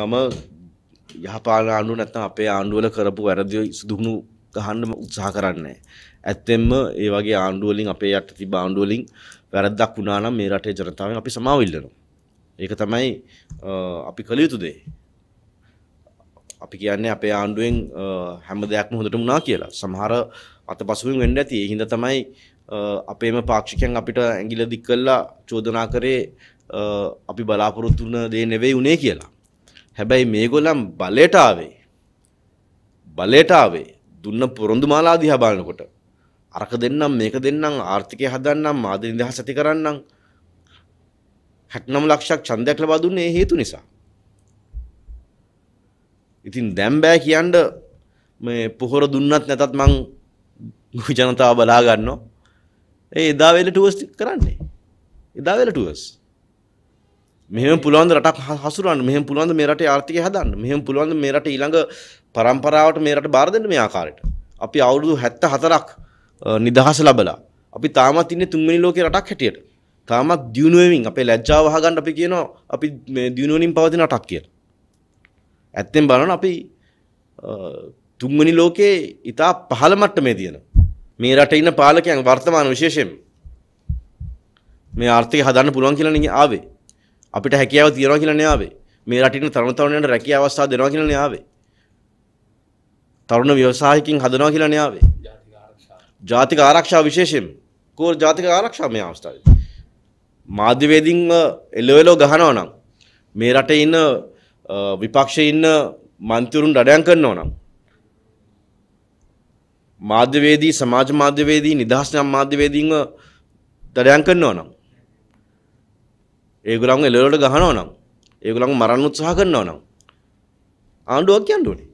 මම යහපාල ආණ්ඩුව නැත්නම් අපේ ආණ්ඩුවල කරපු වැරදි සුදුහුණු ගහන්න උත්සාහ කරන්නේ ඇත්තෙන්ම ඒ වගේ ආණ්ඩුව වලින් අපේ යට තිබ්බ ආණ්ඩුව වලින් වැරද්දක් වුණා නම් මේ රටේ ජනතාවෙන් අපි සමාව ඉල්ලනවා. ඒක තමයි අපි කළ යුතු දේ. අපි කියන්නේ අපේ ආණ්ඩුවෙන් හැම දෙයක්ම හොඳට වුණා කියලා. සමහර අතපසුවෙන් වෙන්න ඇති. ඒ හින්දා තමයි අපේම පාක්ෂිකයන් අපිට ඇඟිල්ල දික් කළා චෝදනා කරේ අපි බලාපොරොත්තු වුණ දේ නෙවෙයි උනේ කියලා. හැබැයි මේගොල්ලන් බලයට ආවේ බලයට ආවේ දුන්න පොරොන්දු මාලා දිහා බලනකොට අරක දෙන්නම් මේක දෙන්නම් ආර්ථිකය හදන්නම් මාධ්‍ය නිදහස ඇති කරන්නම් 69 ලක්ෂයක් ඡන්දයක් ලබා දුන්නේ හේතු නිසා. ඉතින් දැන් බෑ කියන්න මේ පොහොර දුන්නත් නැතත් මං ජනතාව බලා ගන්නවා. ඒ එදා වෙලට ටුවර්ස් කරන්නේ. එදා වෙලට ටුවර්ස්. මෙහෙම පුළුවන් රටක් හසුරවන්න මෙහෙම පුළුවන් මේ රටේ ආර්ථිකය හදන්න මෙහෙම පුළුවන් මේ රට ඊළඟ පරම්පරාවට මේ රට බාර දෙන්න මේ ආකාරයට අපි අවුරුදු 74ක් නිදහස ලැබලා අපි තාමත් ඉන්නේ තුන්වෙනි ලෝකේ රටක් හැටියට තාමත් දියුණු වෙමින් අපේ ලැජ්ජාව අහගන්න අපි කියනවා අපි මේ දියුණු වෙමින් පවතින රටක් කියලා ඇත්තෙන් බලන අපි තුන්වෙනි ලෝකේ ඊට පහළ මට්ටමේ තියෙන මේ රටේ ඉන්න පාලකයන් වර්තමාන විශේෂයෙන් මේ ආර්ථිකය හදන්න පුළුවන් කියලා නේ ආවේ අපිට හැකියාව තියනවා කියලා න්යාවේ. මේ රටින් තරුණ තරුණයන්ට රැකියා අවස්ථා දෙනවා කියලා න්යාවේ. තරුණ ව්‍යවසායකින් හදනවා කියලා න්යාවේ. ජාතික ආරක්ෂාව විශේෂයෙන් කෝර ජාතික ආරක්ෂාව මේ අවස්ථාවේ. මාධ්‍යවේදීන්ව එළවෙලෝ ගහනවා නම් මේ රටේ ඉන්න විපක්ෂයේ ඉන්න මන්ත්‍රීවරුන් රඩයන් කරනවා නම් මාධ්‍යවේදී සමාජ මාධ්‍යවේදී නිදහස් නම් මාධ්‍යවේදීන්ව දඩයන් කරනවා නම් ඒගොල්ලන් එළවලට ගහනවා නම් ඒගොල්ලන් මරන්න උත්සාහ කරනවා නම් ආණ්ඩුවක් කියන්න ඕනේ.